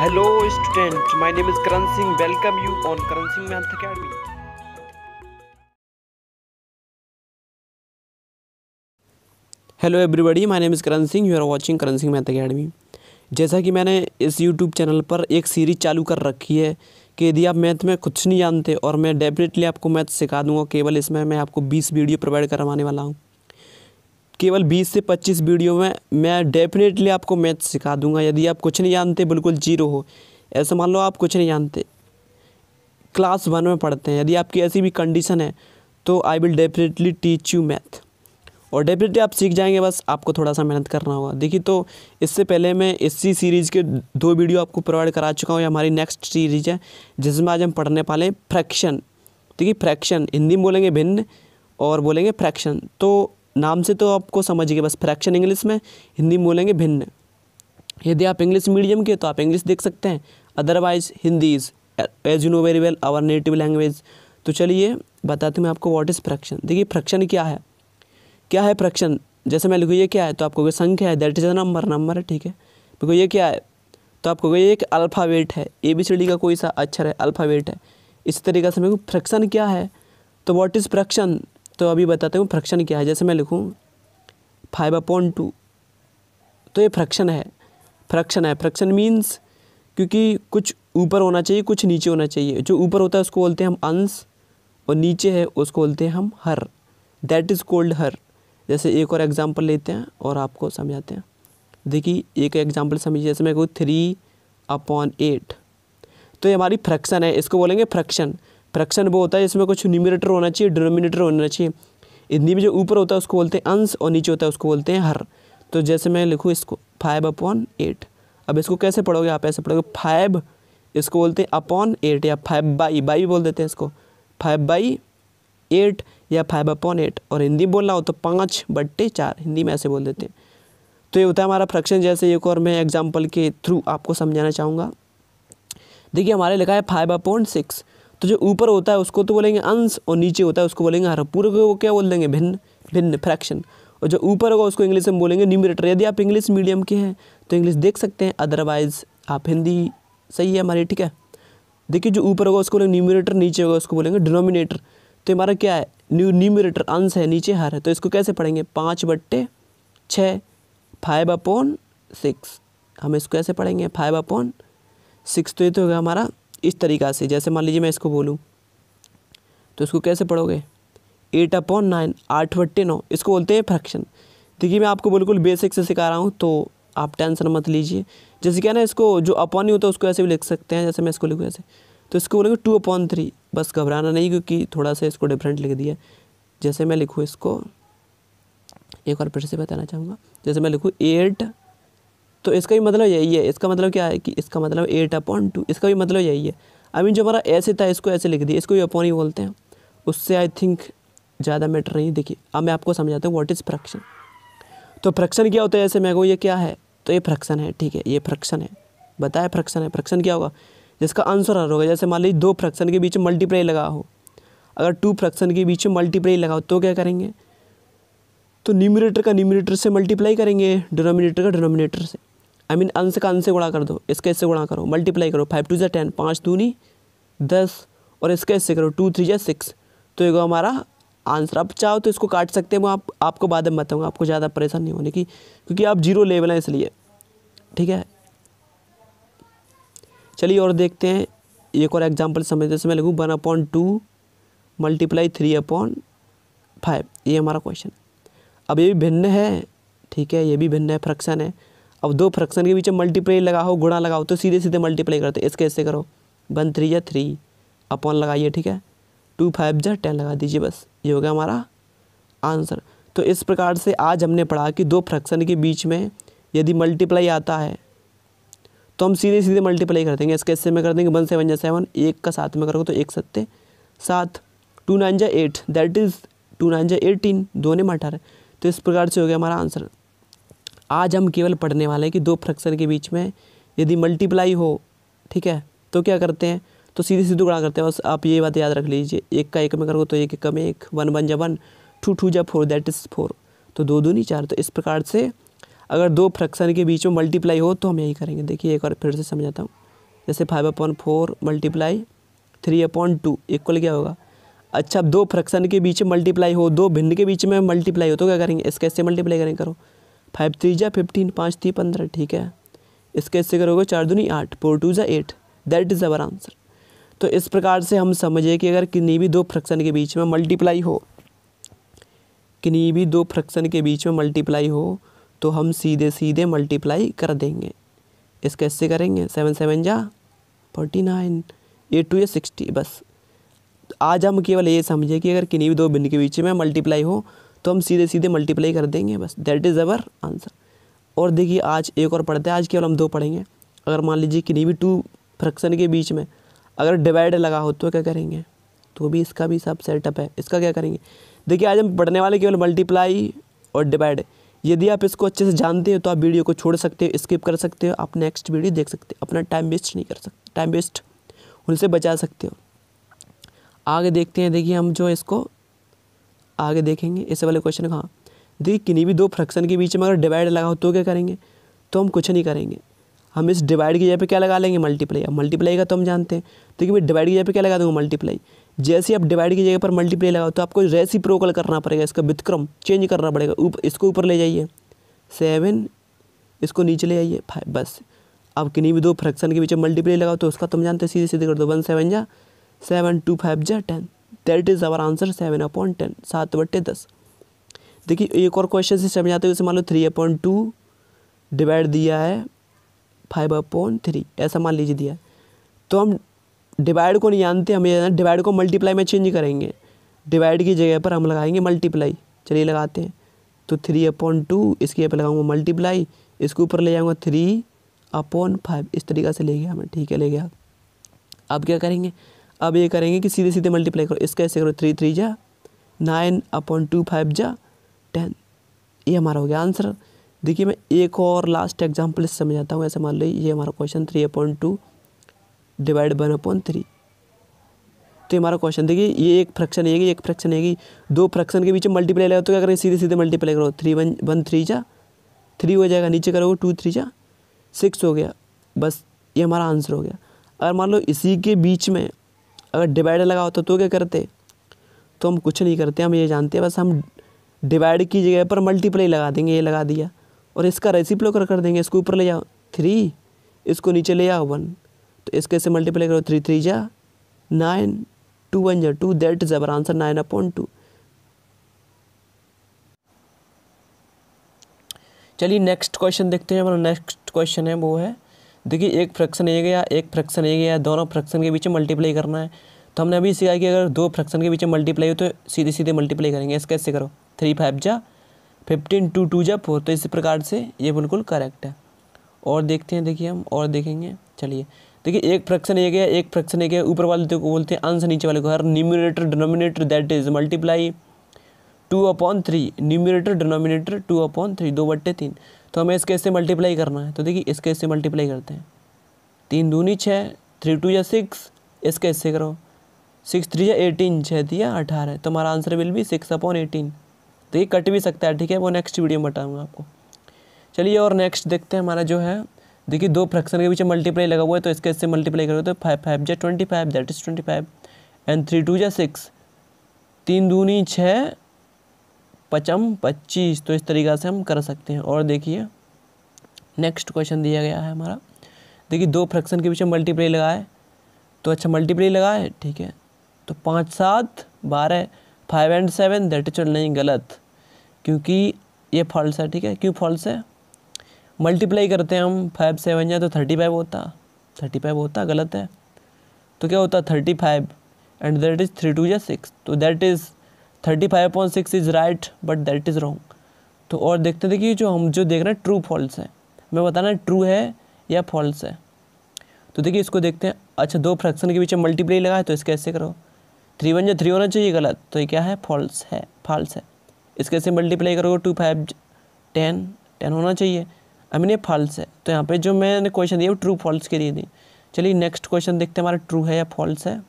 hello student my name is Karan Singh welcome you on Karan Singh math academy hello everybody my name is Karan Singh you are watching Karan Singh math academy जैसा कि मैंने इस YouTube channel पर एक series चालू कर रखी है कि यदि आप मैथ में कुछ नहीं जानते और मैं डेफिनेटली आपको मैथ सिखा दूंगा केवल इसमें मैं आपको बीस वीडियो प्रोवाइड करवाने वाला हूँ केवल 20 से 25 वीडियो में मैं डेफिनेटली आपको मैथ सिखा दूंगा यदि आप कुछ नहीं जानते बिल्कुल जीरो हो ऐसा मान लो आप कुछ नहीं जानते क्लास वन में पढ़ते हैं यदि आपकी ऐसी भी कंडीशन है तो I will definitely teach you math और डेफिनेटली आप सीख जाएंगे बस आपको थोड़ा सा मेहनत करना होगा देखिए तो इससे पहले मैं इसी सीरीज़ के दो वीडियो आपको प्रोवाइड करा चुका हूँ ये हमारी नेक्स्ट सीरीज है जिसमें आज हम पढ़ने पाले फ्रैक्शन देखिए फ्रैक्शन हिंदी में बोलेंगे भिन्न और बोलेंगे फ्रैक्शन तो नाम से तो आपको समझ गए बस फ्रैक्शन इंग्लिश में हिंदी में बोलेंगे भिन्न यदि आप इंग्लिश मीडियम के तो आप इंग्लिश देख सकते हैं otherwise Hindi is as you know very well our native language तो चलिए बताती हूँ मैं आपको व्हाट इज़ फ्रैक्शन देखिए फ्रैक्शन क्या है क्या है फ्रैक्शन जैसे मैं लिखूँ ये क्या है तो आपको संख्या है that is a number number है ठीक है देखो ये क्या है तो आपको ये एक अल्फ़ावेट है ए बी सी डी का कोई सा अक्षर है अल्फ़ावेट है इसी तरीके से मेरे को फ्रैक्शन क्या है तो व्हाट इज़ फ्रैक्शन तो अभी बताते हूँ फ्रैक्शन क्या है जैसे मैं लिखूँ फाइव अपॉन टू तो ये फ्रैक्शन है फ्रैक्शन है फ्रैक्शन मीन्स क्योंकि कुछ ऊपर होना चाहिए कुछ नीचे होना चाहिए जो ऊपर होता है उसको बोलते हैं हम अंश और नीचे है उसको बोलते हैं हम हर दैट इज़ कोल्ड हर जैसे एक और एग्जाम्पल लेते हैं और आपको समझाते हैं देखिए एक एग्जाम्पल समझिए जैसे मैं कहूँ थ्री अपॉन एट तो ये हमारी फ्रैक्शन है इसको बोलेंगे फ्रैक्शन फ्रैक्शन वो होता है जिसमें कुछ न्यूमिनेटर होना चाहिए डिनोमिनेटर होना चाहिए हिंदी में जो ऊपर होता है उसको बोलते हैं अंश और नीचे होता है उसको बोलते हैं हर तो जैसे मैं लिखूँ इसको फाइव अपॉन एट अब इसको कैसे पढ़ोगे आप ऐसे पढ़ोगे फाइव इसको बोलते हैं अपॉन एट या फाइव बाई बाई भी बोल देते हैं इसको फाइव बाई एट या फाइव अपॉन एट और हिंदी बोलना हो तो पाँच बट्टे चार हिंदी में ऐसे बोल देते हैं तो ये होता है हमारा फ्रैक्शन जैसे एक और मैं एग्जाम्पल के थ्रू आपको समझाना चाहूँगा देखिए हमारे लिखा है फाइव अपॉन सिक्स तो जो ऊपर होता है उसको तो बोलेंगे अंश और नीचे होता है उसको बोलेंगे हर पूर्व को क्या बोल देंगे भिन्न भिन्न फ्रैक्शन और जो ऊपर होगा उसको इंग्लिश में बोलेंगे न्यूमरेटर यदि आप इंग्लिश मीडियम के हैं तो इंग्लिश देख सकते हैं अदरवाइज़ आप हिंदी सही है हमारी ठीक है देखिए जो ऊपर होगा उसको बोलेंगे न्यूमरेटर नीचे होगा उसको बोलेंगे डिनोमिनेटर तो हमारा क्या है न्यू न्यूमिरेटर अंश है नीचे हर है तो इसको कैसे पढ़ेंगे पाँच बट्टे छः फाइव अपॉन सिक्स हम इसको कैसे पढ़ेंगे फाइव अपॉन सिक्स तो ये तो होगा हमारा इस तरीक़ा से जैसे मान लीजिए मैं इसको बोलूँ तो इसको कैसे पढ़ोगे एट अपॉन नाइन आठ बट्टे नौ इसको बोलते हैं फ्रैक्शन देखिए मैं आपको बिल्कुल बेसिक से सिखा रहा हूँ तो आप टेंशन मत लीजिए जैसे क्या ना इसको जो अपॉन ही होता है उसको ऐसे भी लिख सकते हैं जैसे मैं इसको लिखूँ ऐसे तो इसको बोलेंगे टू अपॉन थ्री बस घबराना नहीं क्योंकि थोड़ा सा इसको डिफरेंट लिख दिया जैसे मैं लिखूँ इसको एक बार फिर से बताना चाहूँगा जैसे मैं लिखूँ एट तो इसका भी मतलब यही है इसका मतलब क्या है कि इसका मतलब एट अपॉन टू इसका भी मतलब यही है आई मीन जो हमारा ऐसे था इसको ऐसे लिख दिया इसको भी अपॉन ही बोलते हैं उससे आई थिंक ज़्यादा मैटर नहीं देखिए अब मैं आपको समझाता हूँ व्हाट इज़ फ्रैक्शन तो फ्रैक्शन क्या होता है ऐसे मैं कहूँ ये क्या है तो ये फ्रैक्शन है ठीक है ये फ्रैक्शन है बताया फ्रैक्शन है फ्रैक्शन क्या होगा जिसका आंसर हर होगा जैसे मान लीजिए दो फ्रैक्शन के बीच मल्टीप्लाई लगा हो अगर टू फ्रैक्शन के बीच में मल्टीप्लाई लगाओ तो क्या करेंगे तो न्यूमिनेटर का न्यूमिनेटर से मल्टीप्लाई करेंगे डिनोमिनेटर का डिनोमिनेटर से आई मीन अंश का अंश से गुणा कर दो इसका इससे गुणा करो मल्टीप्लाई करो फाइव टू जै टेन पाँच दूनी दस और इसका इससे करो टू थ्री जै सिक्स तो ये हमारा आंसर आप चाहो तो इसको काट सकते हैं मैं आप आपको बाद में बताऊँगा आपको ज़्यादा परेशान नहीं होने की क्योंकि आप जीरो लेवल हैं इसलिए ठीक है चलिए और देखते हैं एक और एग्जाम्पल समझते हैं इसमें लिखूँ one upon two multiply three upon five ये हमारा क्वेश्चन अब ये भी भिन्न है ठीक है ये भी भिन्न है फ्रक्शन है अब दो फ्रैक्शन के बीच मल्टीप्लाई लगाओ गुणा लगाओ तो सीधे सीधे मल्टीप्लाई करते इसके ऐसे करो वन थ्री या थ्री अपॉन लगाइए ठीक है टू फाइव या टेन लगा दीजिए बस ये हो गया हमारा आंसर तो इस प्रकार से आज हमने पढ़ा कि दो फ्रैक्शन के बीच में यदि मल्टीप्लाई आता है तो हम सीधे सीधे मल्टीप्लाई कर देंगे इसके ऐसे में कर देंगे वन सेवन या सेवन एक का साथ में करोगे तो एक सत्ते सात टू नाइन या eight that is two nine या एटीन दोनों में अठारह तो इस प्रकार से हो गया हमारा आंसर आज हम केवल पढ़ने वाले हैं कि दो फ्रैक्शन के बीच में यदि मल्टीप्लाई हो ठीक है तो क्या करते हैं तो सीधे सीधे गुणा करते हैं बस आप ये बात याद रख लीजिए एक का एक में करोगे तो एक एक में एक वन वन या वन टू टू या फोर दैट इज़ फोर तो दो दो नहीं चार तो इस प्रकार से अगर दो फ्रैक्शन के बीच में मल्टीप्लाई हो तो हम यही करेंगे देखिए एक और फिर से समझाता हूँ जैसे five upon four multiply three upon two equal क्या होगा अच्छा अब दो फ्रैक्शन के बीच मल्टीप्लाई हो दो भिन्न के बीच में मल्टीप्लाई हो तो क्या करेंगे इसके इससे मल्टीप्लाई करेंगे करो फाइव थ्री जा फिफ्टीन पाँच थी पंद्रह ठीक है इसके इससे करोगे चार दूनी आठ फोर टू जा eight that is our answer तो इस प्रकार से हम समझे कि अगर किन्हीं भी दो फ्रैक्शन के बीच में मल्टीप्लाई हो किन्हीं भी दो फ्रैक्शन के बीच में मल्टीप्लाई हो तो हम सीधे सीधे मल्टीप्लाई कर देंगे इस कैसे करेंगे सेवन सेवन जा फोर्टी नाइन एट टू या सिक्सटी बस आज हम केवल ये समझे कि अगर किन्हीं भी दो बिन के बीच में मल्टीप्लाई हो तो हम सीधे सीधे मल्टीप्लाई कर देंगे बस दैट इज़ अवर आंसर और देखिए आज एक और पढ़ते हैं आज केवल हम दो पढ़ेंगे अगर मान लीजिए कि नहीं भी टू फ्रैक्शन के बीच में अगर डिवाइड लगा हो तो क्या करेंगे तो भी इसका भी सब सेटअप है इसका क्या करेंगे देखिए आज हम पढ़ने वाले केवल मल्टीप्लाई और डिवाइड यदि आप इसको अच्छे से जानते हो तो आप वीडियो को छोड़ सकते हो स्किप कर सकते हो आप नेक्स्ट वीडियो देख सकते हो अपना टाइम वेस्ट नहीं कर सकते टाइम वेस्ट उनसे बचा सकते हो आगे देखते हैं देखिए हम जो इसको आगे देखेंगे इससे वाले क्वेश्चन कहाँ देखिए किन्हीं भी दो फ्रैक्शन के बीच में अगर डिवाइड लगाओ तो क्या करेंगे तो हम कुछ नहीं करेंगे हम इस डिवाइड की जगह पे क्या लगा लेंगे मल्टीप्लाई अब मल्टीप्लाई का तो हम जानते हैं देखिए मैं डिवाइड की जगह पे क्या लगा दूंगा मल्टीप्लाई जैसे आप डिवाइड की जगह पर मल्टीप्लाई लगाओ तो आपको रेसी प्रोकल करना पड़ेगा इसका वितक्रम चेंज करना पड़ेगा ऊपर इसको ऊपर ले जाइए सेवन इसको नीचे ले जाइए फाइव बस अब किन्हीं भी दो फ्रैक्शन के बीच मल्टीप्लाई लगाओ तो उसका तुम तो जानते सीधे सीधे कर दो वन सेवन जा सेवन टू फाइव जा ten that is our answer seven upon ten सात बट्टे दस देखिए एक और क्वेश्चन से समझ आते हैं उसे मान लो थ्री अपॉइंट टू डिवाइड दिया है फाइव अपॉइंट थ्री ऐसा मान लीजिए दिया तो हम डिवाइड को नहीं जानते हमें डिवाइड को मल्टीप्लाई में चेंज करेंगे डिवाइड की जगह पर हम लगाएंगे मल्टीप्लाई चलिए लगाते हैं तो थ्री अपॉन टू इसके यहाँ पर लगाऊंगा मल्टीप्लाई इसके ऊपर ले जाऊँगा थ्री अपॉन फाइव इस तरीका से ले गया हमें ठीक है ले गया अब क्या करेंगे अब ये करेंगे कि सीधे सीधे मल्टीप्लाई करो इसका ऐसे करो थ्री थ्री जा नाइन अपॉन टू फाइव जा टेन ये हमारा हो गया आंसर देखिए मैं एक और लास्ट एग्जाम्पल इससे समझाता हूँ ऐसे मान लो ये हमारा question three upon two divide one upon three तो ये हमारा क्वेश्चन देखिए ये एक फ्रैक्शन है एक फ्रैक्शन है दो फ्रैक्शन के बीच मल्टीप्लाई लगा तो क्या करें सीधे सीधे मल्टीप्लाई करो थ्री वन वन थ्री जा थ्री हो जाएगा नीचे करोगे टू थ्री जा सिक्स हो गया बस ये हमारा आंसर हो गया अगर मान लो इसी के बीच में अगर डिवाइडर लगा होता तो क्या करते तो हम कुछ नहीं करते हम ये जानते हैं बस हम डिवाइड की जगह पर मल्टीप्लाई लगा देंगे ये लगा दिया और इसका रेसिप कर कर देंगे इसको ऊपर ले जाओ थ्री इसको नीचे ले आओ वन तो इसके से मल्टीप्लाई करो थ्री थ्री जा नाइन टू वन जा two that is our answer nine upon two चलिए नेक्स्ट क्वेश्चन देखते हैं हमारा नेक्स्ट क्वेश्चन है वो है देखिए एक फ्रैक्शन ये गया एक फ्रैक्शन ये गया दोनों फ्रैक्शन के बीच मल्टीप्लाई करना है तो हमने अभी सीखा कि अगर दो फ्रैक्शन के बीच मल्टीप्लाई हो तो सीधे सीधे मल्टीप्लाई करेंगे इस कैसे करो थ्री फाइव जा फिफ्टीन टू टू जा फोर तो इस प्रकार से ये बिल्कुल करेक्ट है और देखते हैं देखिए हम और देखेंगे चलिए देखिए एक फ्रैक्शन ये गया एक फ्रैक्शन ये गया ऊपर वाले को तो बोलते हैं आंसर नीचे वाले को हर numerator denominator that is multiply two upon three numerator denominator two upon three दो बट्टे तीन तो हमें इसके इससे मल्टीप्लाई करना है तो देखिए इसके इससे मल्टीप्लाई करते हैं तीन दूनी छः थ्री टू या सिक्स इसके इससे करो सिक्स थ्री या एटीन छः दिया अठारह तो हमारा आंसर विल भी सिक्स अपॉन एटीन तो ये कट भी सकता है ठीक है वो नेक्स्ट वीडियो में बताऊँगा आपको चलिए और नेक्स्ट देखते हैं हमारा जो है देखिए दो फ्रैक्शन के पीछे मल्टीप्लाई लगा हुआ है तो इसके इससे मल्टीप्लाई करोगे तो फाइव फाइव जै twenty five that is twenty five and three two जै सिक्स तीन दूनी छः पचम पच्चीस तो इस तरीक़ा से हम कर सकते हैं और देखिए नेक्स्ट क्वेश्चन दिया गया है हमारा देखिए दो फ्रैक्शन के बीच में मल्टीप्लाई लगाए तो अच्छा मल्टीप्लाई लगाए ठीक है तो पाँच सात बारह five and seven that is नहीं गलत क्योंकि ये फॉल्स है ठीक है क्यों फॉल्स है मल्टीप्लाई करते हैं हम फाइव सेवन या तो थर्टी फाइव होता थर्टी फाइव होता गलत है तो क्या होता thirty five and that is three two या सिक्स तो that is thirty five point six is right but that is wrong तो और देखते थे कि जो हम जो देख रहे हैं ट्रू फॉल्स है मैं बताना है ट्रू है या फॉल्स है तो देखिए इसको देखते हैं अच्छा दो फ्रैक्शन के बीच में मल्टीप्लाई लगा है तो इसके ऐसे करो थ्री वन जो थ्री होना चाहिए गलत तो ये क्या है फॉल्स है फॉल्स है इसके ऐसे मल्टीप्लाई करोगे टू फाइव टेन टेन होना चाहिए आई मीन ये फॉल्स है तो यहाँ पे जो मैंने क्वेश्चन दिया वो ट्रू फॉल्स के लिए दी चलिए नेक्स्ट क्वेश्चन देखते हैं हमारा ट्रू है या फॉल्स है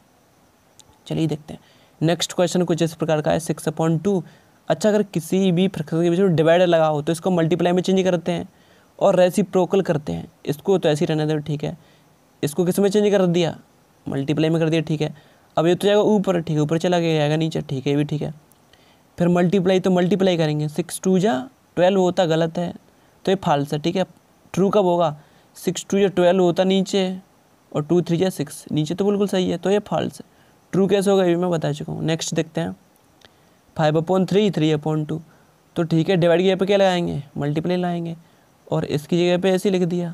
चलिए देखते हैं नेक्स्ट क्वेश्चन कुछ इस प्रकार का है सिक्स अपॉइंट टू अच्छा अगर किसी भी फ्रैक्शन के बीच में डिवाइडर लगा हो तो इसको मल्टीप्लाई में चेंज करते हैं और रेसिप्रोकल करते हैं इसको तो ऐसे ही रहने दो ठीक है इसको किस में चेंज कर दिया मल्टीप्लाई में कर दिया ठीक है अब ये तो जाएगा ऊपर ठीक है ऊपर चला गया जाएगा नीचे ठीक है ये भी ठीक है फिर मल्टीप्लाई तो मल्टीप्लाई करेंगे सिक्स टू जा ट्वेल्व होता गलत है तो ये फाल्स है ठीक है ट्रू कब होगा सिक्स टू या ट्वेल्व होता नीचे और टू थ्री या सिक्स नीचे तो बिल्कुल सही है तो ये फाल्स है ट्रू कैसे होगा ये भी मैं बता चुका हूँ नेक्स्ट देखते हैं five upon three three upon two तो ठीक है डिवाइड किया पे क्या लगाएंगे मल्टीप्लाई लगाएंगे और इसकी जगह पे ऐसे लिख दिया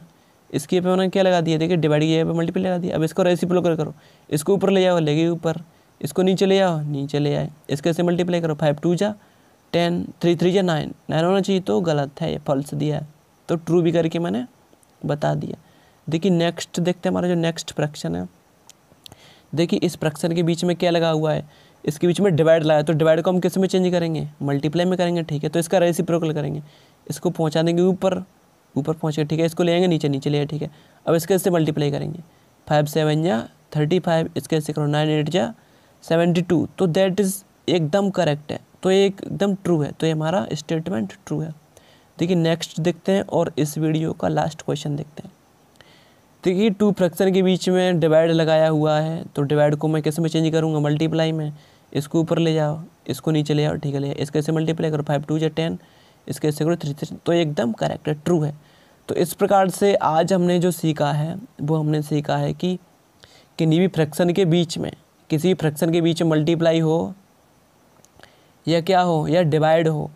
इसकी पे उन्होंने क्या लगा दिया देखिए डिवाइड की जगह पे मल्टीपल लगा दिया अब इसको रेसी प्लो कर करो इसको ऊपर ले जाओ लेगी ऊपर इसको नीचे ले आओ नीचे ले आए इसके से मल्टीप्लाई करो फाइव टू जा टेन थ्री थ्री जा नाइन नाइन होना चाहिए तो गलत है ये फॉल्स दिया है तो ट्रू भी करके मैंने बता दिया देखिए नेक्स्ट देखते हैं हमारा जो नेक्स्ट फ्रैक्शन है देखिए इस फ्रैक्शन के बीच में क्या लगा हुआ है इसके बीच में डिवाइड लाया तो डिवाइड को हम किस में चेंज करेंगे मल्टीप्लाई में करेंगे ठीक है तो इसका रेसिप्रोकल करेंगे इसको पहुँचा देंगे ऊपर ऊपर पहुँच गया ठीक है इसको ले आएंगे नीचे नीचे ले आए ठीक है अब इसके इससे मल्टीप्लाई करेंगे फाइव सेवन या थर्टी फाइव इसके इससे करो नाइन एट या सेवेंटी टू तो दैट इज़ एकदम करेक्ट है तो ये एकदम ट्रू है तो ये हमारा स्टेटमेंट ट्रू है देखिए नेक्स्ट देखते हैं और इस वीडियो का लास्ट क्वेश्चन देखते हैं देखिए टू फ्रैक्शन के बीच में डिवाइड लगाया हुआ है तो डिवाइड को मैं कैसे में चेंज करूँगा मल्टीप्लाई में इसको ऊपर ले जाओ इसको नीचे ले आओ ठीक है ले इसके कैसे मल्टीप्लाई करो फाइव टू या टेन इसके सिक्योर थ्री थ्री तो एकदम करेक्ट है ट्रू है तो इस प्रकार से आज हमने जो सीखा है वो हमने सीखा है कि किन्हीं भी फ्रैक्शन के बीच में किसी भी फ्रैक्शन के बीच में मल्टीप्लाई हो या क्या हो या डिवाइड हो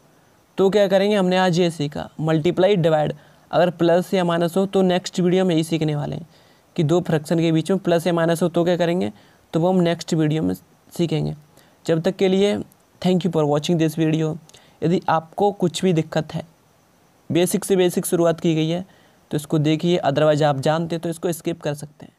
तो क्या करेंगे हमने आज ये सीखा मल्टीप्लाई डिवाइड अगर प्लस या माइनस हो तो नेक्स्ट वीडियो में यही सीखने वाले हैं कि दो फ्रैक्शन के बीच में प्लस या माइनस हो तो क्या करेंगे तो वो हम नेक्स्ट वीडियो में सीखेंगे जब तक के लिए thank you for watching this video यदि आपको कुछ भी दिक्कत है बेसिक से बेसिक शुरुआत की गई है तो इसको देखिए अदरवाइज आप जानते हैं तो इसको स्किप कर सकते हैं